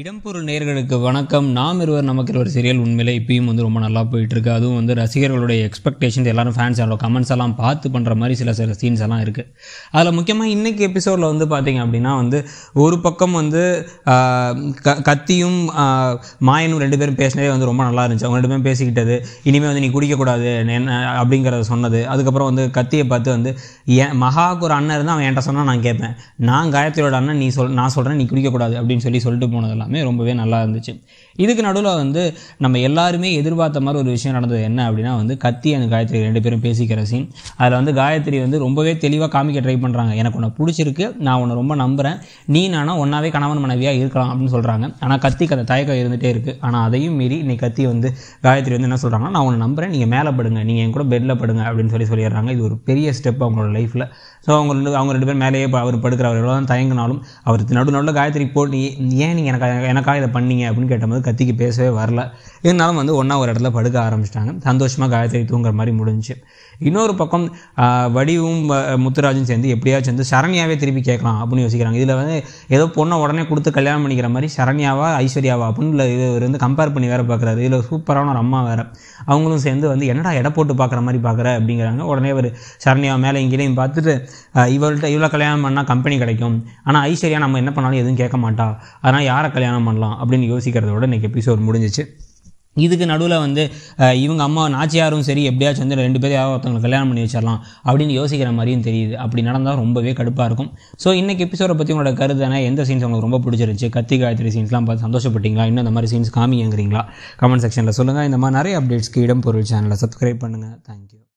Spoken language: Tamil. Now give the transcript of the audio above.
இடம்பொருள் நேர்களுக்கு வணக்கம் நாம் இருவர் நமக்கு ஒரு சீரியல் உண்மையிலே இப்பயும் வந்து ரொம்ப நல்லா போயிட்டுருக்கு அதுவும் வந்து ரசிகர்களுடைய எக்ஸ்பெக்டேஷன் எல்லாரும் ஃபேன்ஸ் எவ்வளோ கமெண்ட்ஸ் எல்லாம் பார்த்து பண்ணுற மாதிரி சில சில சீன்ஸ் எல்லாம் இருக்குது அதில் முக்கியமாக இன்றைக்கி எபிசோடில் வந்து பார்த்திங்க அப்படின்னா வந்து ஒரு பக்கம் வந்து க கத்தியும் மாயனும் ரெண்டு பேரும் பேசினதே வந்து ரொம்ப நல்லா இருந்துச்சு அவங்க ரெண்டு பேரும் பேசிக்கிட்டது இனிமேல் வந்து நீ குடிக்கக்கூடாது என்ன அப்படிங்கிறத சொன்னது அதுக்கப்புறம் வந்து கத்தியை பார்த்து வந்து என் மகாவுக்கு ஒரு அண்ணன் இருந்தால் அவன் என்கிட்ட சொன்னால் நான் கேட்பேன் நான் காயத்ரியோட அண்ணன் நீ சொல் நான் சொல்கிறேன் நீ குடிக்கக்கூடாது அப்படின்னு சொல்லி சொல்லிட்டு போனதில்ல எல்லாமே ரொம்பவே நல்லா இருந்துச்சு இதுக்கு நடுவில் வந்து நம்ம எல்லாருமே எதிர்பார்த்த மாதிரி ஒரு விஷயம் நடந்தது என்ன அப்படின்னா வந்து கத்தி அந்த காயத்ரி ரெண்டு பேரும் பேசிக்கிற சீன் அதில் வந்து காயத்ரி வந்து ரொம்பவே தெளிவாக காமிக்க ட்ரை பண்ணுறாங்க எனக்கு உன்னை பிடிச்சிருக்கு நான் உன்னை ரொம்ப நம்புகிறேன் நீ நானும் ஒன்றாவே கணவன் மனைவியாக இருக்கலாம் அப்படின்னு சொல்கிறாங்க ஆனால் கத்திக்கு அந்த தயக்கம் இருந்துகிட்டே இருக்குது ஆனால் அதையும் மீறி இன்னைக்கு கத்தி வந்து காயத்ரி வந்து என்ன சொல்கிறாங்கன்னா நான் உன்னை நம்புகிறேன் நீங்கள் மேலே படுங்க நீங்கள் என் கூட பெட்டில் படுங்க அப்படின்னு சொல்லி சொல்லிடுறாங்க இது ஒரு பெரிய ஸ்டெப் அவங்களோட லைஃப்பில் ஸோ அவங்க ரெண்டு அவங்க ரெண்டு பேர் மேலேயே அவர் படுக்கிற அவர் எவ்வளோ தான் தயங்கினாலும் அவர் நடு நடுவில் காயத்ரி போட்டு ஏன் நீங்கள் எனக்கு எனக்காக இதை பண்ணீங்க அப்படின்னு கேட்டபோது கத்திக்கு பேசவே வரல இருந்தாலும் வந்து ஒன்றா ஒரு இடத்துல படுக்க ஆரம்பிச்சிட்டாங்க சந்தோஷமாக காயத்ரி தூங்குற மாதிரி முடிஞ்சிச்சு இன்னொரு பக்கம் வடிவும் முத்துராஜும் சேர்ந்து எப்படியாச்சும் வந்து சரண்யாவே திருப்பி கேட்கலாம் அப்படின்னு யோசிக்கிறாங்க இதில் வந்து ஏதோ பொண்ணை உடனே கொடுத்து கல்யாணம் பண்ணிக்கிற மாதிரி சரண்யாவா ஐஸ்வர்யாவா அப்படின்னு இல்லை இது வந்து கம்பேர் பண்ணி வேறு பார்க்குறாரு இதில் சூப்பரான ஒரு அம்மா வேறு அவங்களும் சேர்ந்து வந்து என்னடா எடை போட்டு பார்க்குற மாதிரி பார்க்குற அப்படிங்கிறாங்க உடனே ஒரு சரண்யா மேலே இங்கேயும் பார்த்துட்டு இவள்கிட்ட இவ்வளோ கல்யாணம் பண்ணால் கம்பெனி கிடைக்கும் ஆனால் ஐஸ்வர்யா நம்ம என்ன பண்ணாலும் எதுவும் கேட்க மாட்டா அதனால் யாரை கல்யாணம் கல்யாணம் பண்ணலாம் அப்படின்னு யோசிக்கிறதோட இன்றைக்கி எபிசோட் முடிஞ்சிச்சு இதுக்கு நடுவில் வந்து இவங்க அம்மா நாச்சியாரும் சரி எப்படியாச்சும் வந்து ரெண்டு பேரும் யாரோ ஒருத்தவங்களை கல்யாணம் பண்ணி வச்சிடலாம் அப்படின்னு யோசிக்கிற மாதிரியும் தெரியுது அப்படி நடந்தால் ரொம்பவே கடுப்பாக இருக்கும் ஸோ இன்றைக்கி எபிசோடை பற்றி உங்களோட கருதுனா எந்த சீன்ஸ் உங்களுக்கு ரொம்ப பிடிச்சிருந்துச்சு கத்தி காயத்திரி சீன்ஸ்லாம் பார்த்து சந்தோஷப்பட்டீங்களா இன்னும் இந்த மாதிரி சீன்ஸ் காமிங்கிறீங்களா கமெண்ட் செக்ஷனில் சொல்லுங்கள் இந்த மாதிரி நிறைய அப்டேட்ஸ்க்கு இடம் பொருள் சேனலை சப்ஸ்கிரைப் பண்ணுங்கள் தேங்க்யூ